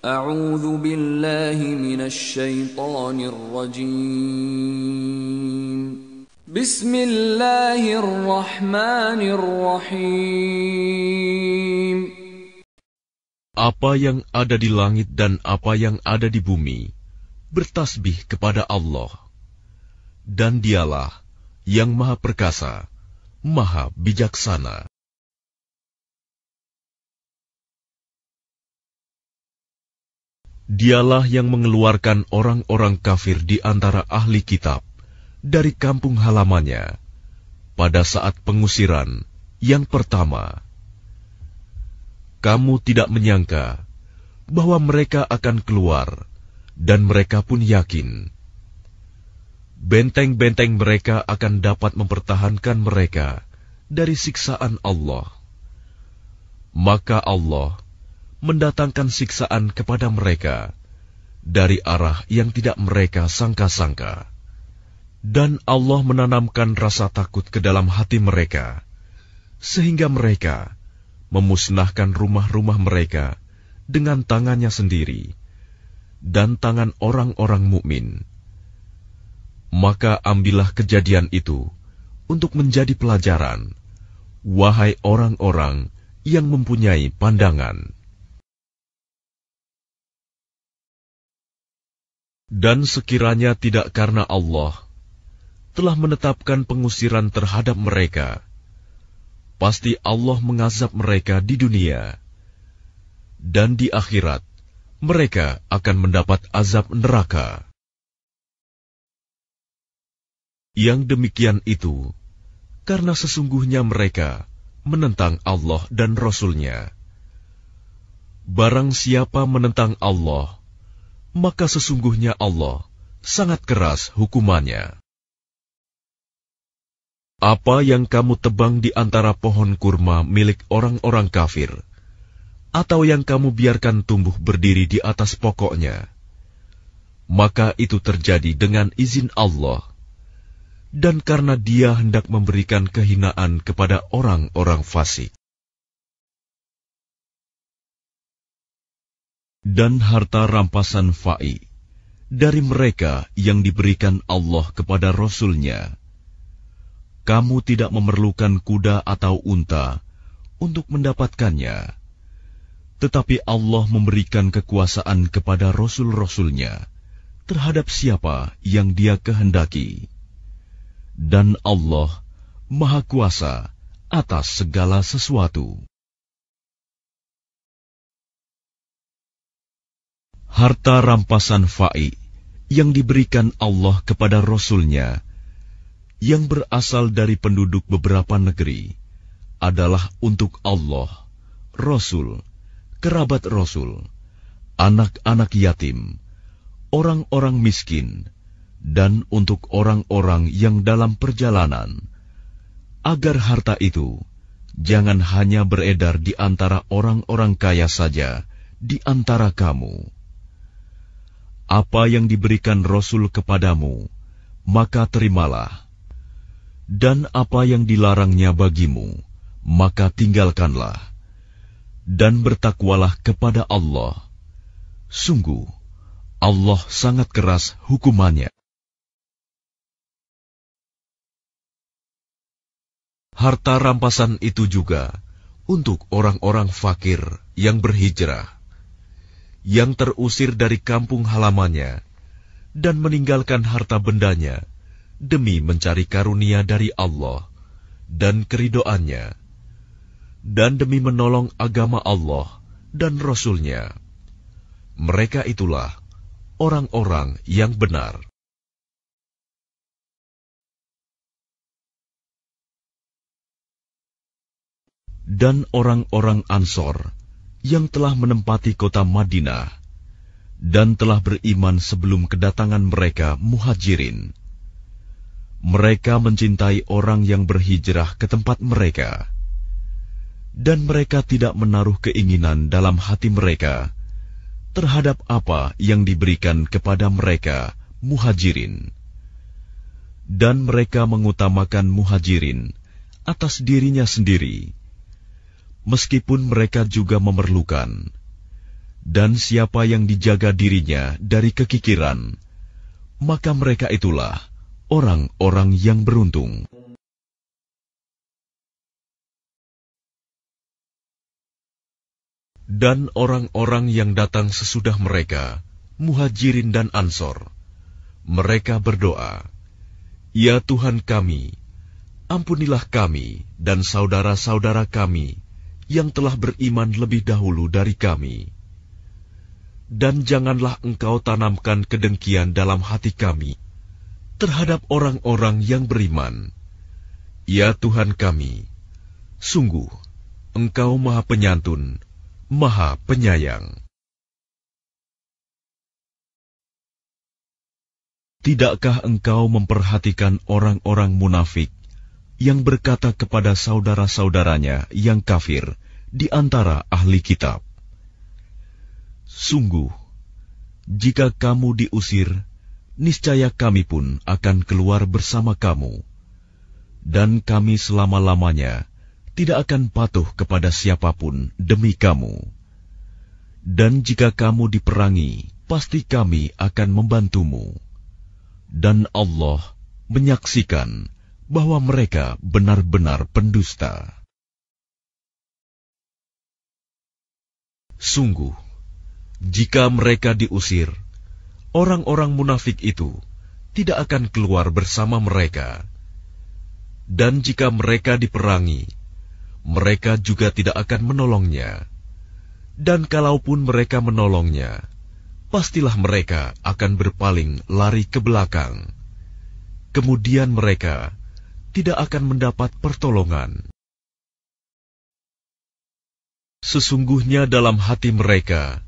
أعوذ بالله من الشيطان الرجيم بسم الله الرحمن الرحيم Apa yang ada di langit dan apa yang ada di bumi bertasbih kepada Allah dan dialah yang maha perkasa, maha bijaksana. Dialah yang mengeluarkan orang-orang kafir di antara ahli kitab dari kampung halamannya pada saat pengusiran yang pertama. Kamu tidak menyangka bahwa mereka akan keluar, dan mereka pun yakin. Benteng-benteng mereka akan dapat mempertahankan mereka dari siksaan Allah. Maka Allah mendatangkan siksaan kepada mereka dari arah yang tidak mereka sangka-sangka. Dan Allah menanamkan rasa takut ke dalam hati mereka, sehingga mereka memusnahkan rumah-rumah mereka dengan tangannya sendiri dan tangan orang-orang mukmin. Maka ambillah kejadian itu untuk menjadi pelajaran, wahai orang-orang yang mempunyai pandangan. Dan sekiranya tidak karena Allah telah menetapkan pengusiran terhadap mereka, pasti Allah mengazab mereka di dunia, dan di akhirat mereka akan mendapat azab neraka. Yang demikian itu karena sesungguhnya mereka menentang Allah dan Rasul-Nya. Barang siapa menentang Allah, maka sesungguhnya Allah sangat keras hukumannya. Apa yang kamu tebang di antara pohon kurma milik orang-orang kafir, atau yang kamu biarkan tumbuh berdiri di atas pokoknya, maka itu terjadi dengan izin Allah, dan karena Dia hendak memberikan kehinaan kepada orang-orang fasik. dan harta rampasan fa'i dari mereka yang diberikan Allah kepada Rasulnya. Kamu tidak memerlukan kuda atau unta untuk mendapatkannya. Tetapi Allah memberikan kekuasaan kepada Rasul-Rasulnya terhadap siapa yang dia kehendaki. Dan Allah Maha Kuasa atas segala sesuatu. Harta rampasan fa'i yang diberikan Allah kepada Rasulnya yang berasal dari penduduk beberapa negeri adalah untuk Allah, Rasul, kerabat Rasul, anak-anak yatim, orang-orang miskin, dan untuk orang-orang yang dalam perjalanan, agar harta itu jangan hanya beredar di antara orang-orang kaya saja, di antara kamu apa yang diberikan Rasul kepadamu, maka terimalah. Dan apa yang dilarangnya bagimu, maka tinggalkanlah. Dan bertakwalah kepada Allah. Sungguh, Allah sangat keras hukumannya. Harta rampasan itu juga untuk orang-orang fakir yang berhijrah yang terusir dari kampung halamannya dan meninggalkan harta bendanya demi mencari karunia dari Allah dan keridoannya dan demi menolong agama Allah dan Rasulnya. Mereka itulah orang-orang yang benar. Dan orang-orang Ansor yang telah menempati kota Madinah dan telah beriman sebelum kedatangan mereka muhajirin. Mereka mencintai orang yang berhijrah ke tempat mereka, dan mereka tidak menaruh keinginan dalam hati mereka terhadap apa yang diberikan kepada mereka muhajirin, dan mereka mengutamakan muhajirin atas dirinya sendiri meskipun mereka juga memerlukan. Dan siapa yang dijaga dirinya dari kekikiran, maka mereka itulah orang-orang yang beruntung. Dan orang-orang yang datang sesudah mereka, muhajirin dan ansor, mereka berdoa, Ya Tuhan kami, ampunilah kami dan saudara-saudara kami yang telah beriman lebih dahulu dari kami. Dan janganlah engkau tanamkan kedengkian dalam hati kami terhadap orang-orang yang beriman. Ya Tuhan kami, sungguh Engkau Maha Penyantun, Maha Penyayang. Tidakkah engkau memperhatikan orang-orang munafik yang berkata kepada saudara-saudaranya yang kafir di antara ahli kitab, "Sungguh, jika kamu diusir, niscaya kami pun akan keluar bersama kamu, dan kami selama-lamanya tidak akan patuh kepada siapapun demi kamu. Dan jika kamu diperangi, pasti kami akan membantumu, dan Allah menyaksikan." bahwa mereka benar-benar pendusta. Sungguh, jika mereka diusir, orang-orang munafik itu tidak akan keluar bersama mereka, dan jika mereka diperangi, mereka juga tidak akan menolongnya. Dan kalaupun mereka menolongnya, pastilah mereka akan berpaling lari ke belakang. Kemudian mereka tidak akan mendapat pertolongan. Sesungguhnya dalam hati mereka,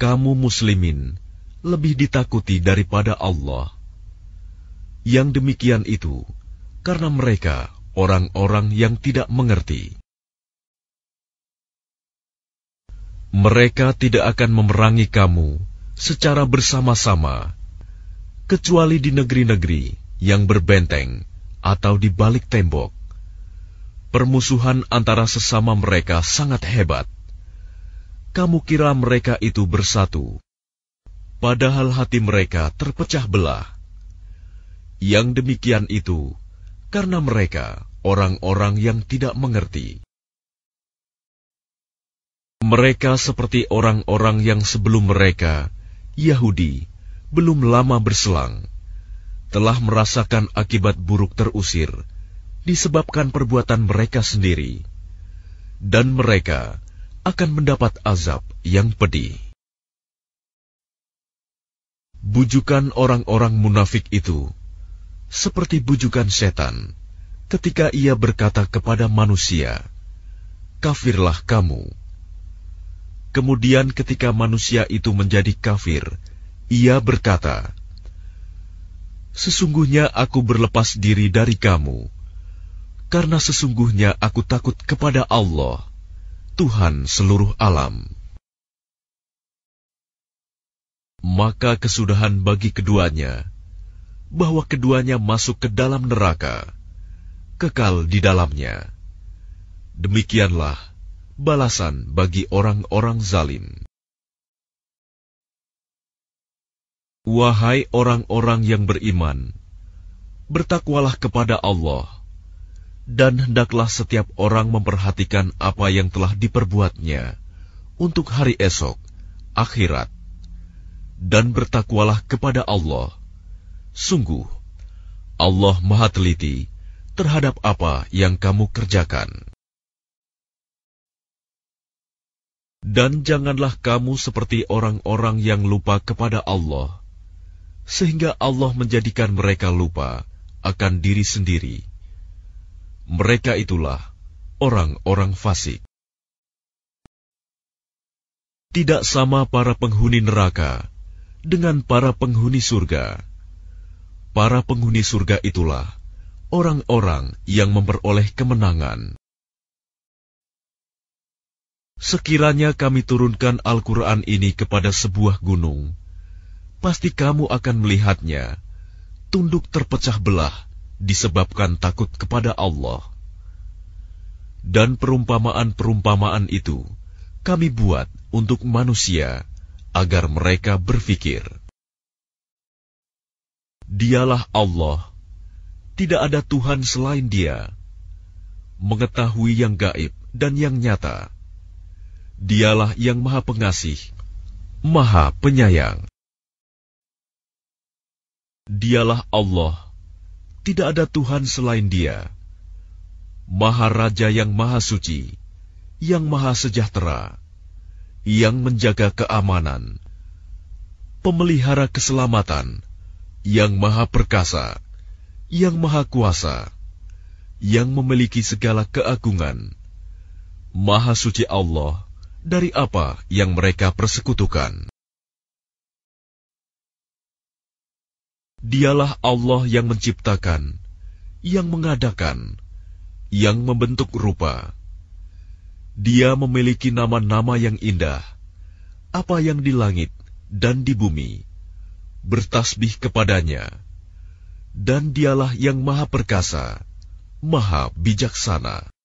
kamu muslimin lebih ditakuti daripada Allah. Yang demikian itu karena mereka orang-orang yang tidak mengerti. Mereka tidak akan memerangi kamu secara bersama-sama, kecuali di negeri-negeri yang berbenteng atau di balik tembok. Permusuhan antara sesama mereka sangat hebat. Kamu kira mereka itu bersatu, padahal hati mereka terpecah belah. Yang demikian itu karena mereka orang-orang yang tidak mengerti. Mereka seperti orang-orang yang sebelum mereka, Yahudi, belum lama berselang telah merasakan akibat buruk terusir disebabkan perbuatan mereka sendiri, dan mereka akan mendapat azab yang pedih. Bujukan orang-orang munafik itu seperti bujukan setan ketika ia berkata kepada manusia, "Kafirlah kamu." Kemudian, ketika manusia itu menjadi kafir, ia berkata, Sesungguhnya aku berlepas diri dari kamu, karena sesungguhnya aku takut kepada Allah, Tuhan seluruh alam. Maka kesudahan bagi keduanya, bahwa keduanya masuk ke dalam neraka, kekal di dalamnya. Demikianlah balasan bagi orang-orang zalim. Wahai orang-orang yang beriman, bertakwalah kepada Allah, dan hendaklah setiap orang memperhatikan apa yang telah diperbuatnya untuk hari esok, akhirat, dan bertakwalah kepada Allah. Sungguh, Allah Maha Teliti terhadap apa yang kamu kerjakan. Dan janganlah kamu seperti orang-orang yang lupa kepada Allah sehingga Allah menjadikan mereka lupa akan diri sendiri. Mereka itulah orang-orang fasik. Tidak sama para penghuni neraka dengan para penghuni surga. Para penghuni surga itulah orang-orang yang memperoleh kemenangan. Sekiranya kami turunkan Al-Quran ini kepada sebuah gunung, pasti kamu akan melihatnya tunduk terpecah belah disebabkan takut kepada Allah. Dan perumpamaan-perumpamaan itu kami buat untuk manusia agar mereka berfikir. Dialah Allah, tidak ada Tuhan selain Dia, mengetahui yang gaib dan yang nyata. Dialah yang Maha Pengasih, Maha Penyayang. Dialah Allah, tidak ada Tuhan selain Dia, Maha Raja yang Maha Suci, yang Maha Sejahtera, yang menjaga keamanan, pemelihara keselamatan, yang Maha Perkasa, yang Maha Kuasa, yang memiliki segala keagungan. Maha Suci Allah dari apa yang mereka persekutukan. Dialah Allah yang menciptakan, yang mengadakan, yang membentuk rupa. Dia memiliki nama-nama yang indah, apa yang di langit dan di bumi, bertasbih kepadanya. Dan dialah yang maha perkasa, maha bijaksana.